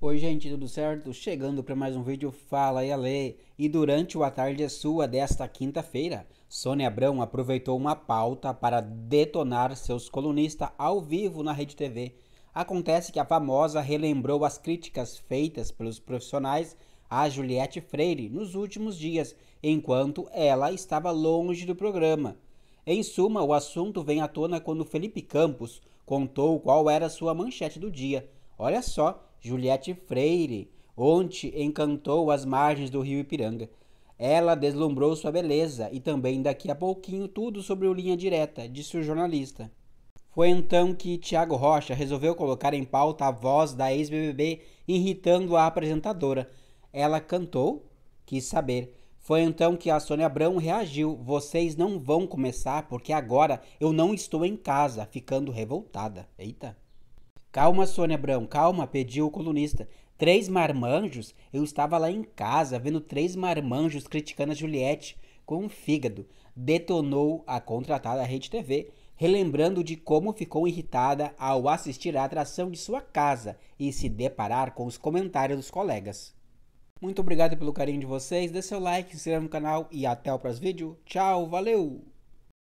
Oi gente, tudo certo? Chegando para mais um vídeo Fala e Ale. E durante o A Tarde é Sua desta quinta-feira, Sônia Abrão aproveitou uma pauta para detonar seus colunistas ao vivo na Rede TV. Acontece que a famosa relembrou as críticas feitas pelos profissionais a Juliette Freire nos últimos dias, enquanto ela estava longe do programa. Em suma, o assunto vem à tona quando Felipe Campos contou qual era sua manchete do dia. Olha só, Juliette Freire, onde encantou as margens do rio Ipiranga. Ela deslumbrou sua beleza e também daqui a pouquinho tudo sobre o Linha Direta, disse o jornalista. Foi então que Tiago Rocha resolveu colocar em pauta a voz da ex-BBB, irritando a apresentadora. Ela cantou? Quis saber. Foi então que a Sônia Abrão reagiu. Vocês não vão começar porque agora eu não estou em casa, ficando revoltada. Eita. Calma, Sônia Abrão, calma, pediu o colunista. Três marmanjos? Eu estava lá em casa vendo três marmanjos criticando a Juliette com um fígado. Detonou a contratada Rede TV, relembrando de como ficou irritada ao assistir à atração de sua casa e se deparar com os comentários dos colegas. Muito obrigado pelo carinho de vocês, dê seu like, se inscreva no canal e até o próximo vídeo. Tchau, valeu!